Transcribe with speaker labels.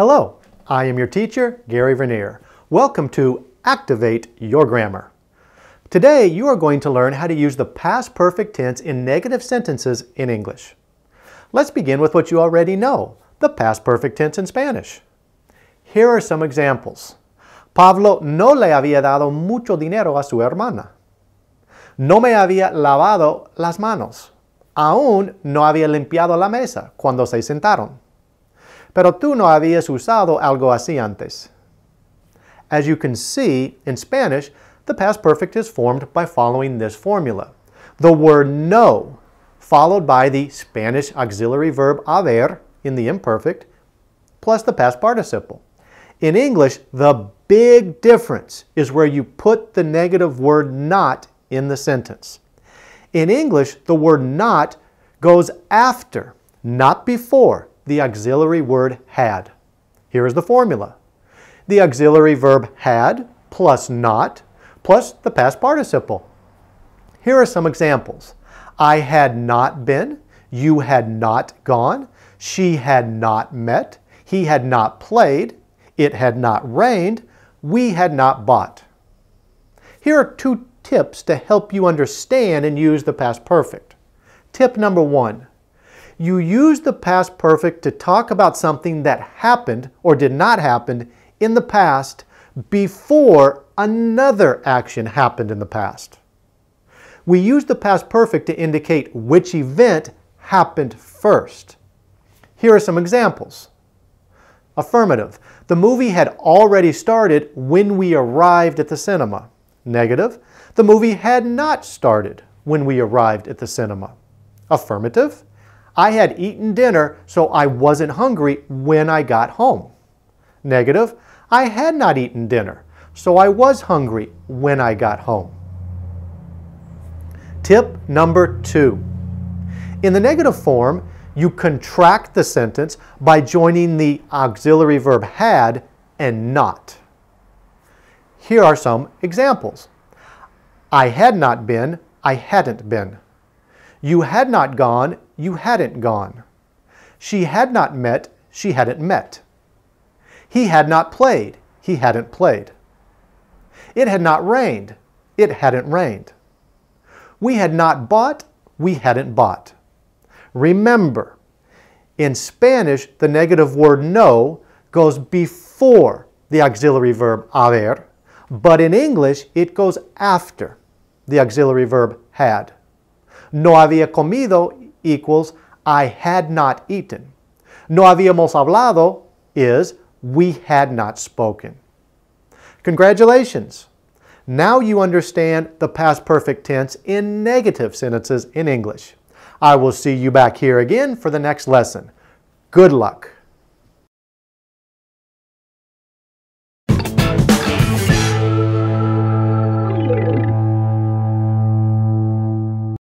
Speaker 1: Hello, I am your teacher, Gary Vernier. Welcome to Activate Your Grammar. Today, you are going to learn how to use the past perfect tense in negative sentences in English. Let's begin with what you already know, the past perfect tense in Spanish. Here are some examples. Pablo no le había dado mucho dinero a su hermana. No me había lavado las manos. Aún no había limpiado la mesa cuando se sentaron pero tú no habías usado algo así antes. As you can see, in Spanish, the past perfect is formed by following this formula. The word no, followed by the Spanish auxiliary verb haber in the imperfect, plus the past participle. In English, the big difference is where you put the negative word not in the sentence. In English, the word not goes after, not before, the auxiliary word had. Here is the formula. The auxiliary verb had plus not plus the past participle. Here are some examples. I had not been, you had not gone, she had not met, he had not played, it had not rained, we had not bought. Here are two tips to help you understand and use the past perfect. Tip number one, you use the past perfect to talk about something that happened or did not happen in the past before another action happened in the past. We use the past perfect to indicate which event happened first. Here are some examples. Affirmative. The movie had already started when we arrived at the cinema. Negative. The movie had not started when we arrived at the cinema. Affirmative. I had eaten dinner, so I wasn't hungry when I got home. Negative, I had not eaten dinner, so I was hungry when I got home. Tip number two. In the negative form, you contract the sentence by joining the auxiliary verb had and not. Here are some examples. I had not been, I hadn't been. You had not gone, you hadn't gone. She had not met, she hadn't met. He had not played, he hadn't played. It had not rained, it hadn't rained. We had not bought, we hadn't bought. Remember, in Spanish, the negative word no goes before the auxiliary verb haber, but in English, it goes after the auxiliary verb had. No había comido equals I had not eaten. No habíamos hablado is we had not spoken. Congratulations! Now you understand the past perfect tense in negative sentences in English. I will see you back here again for the next lesson. Good luck!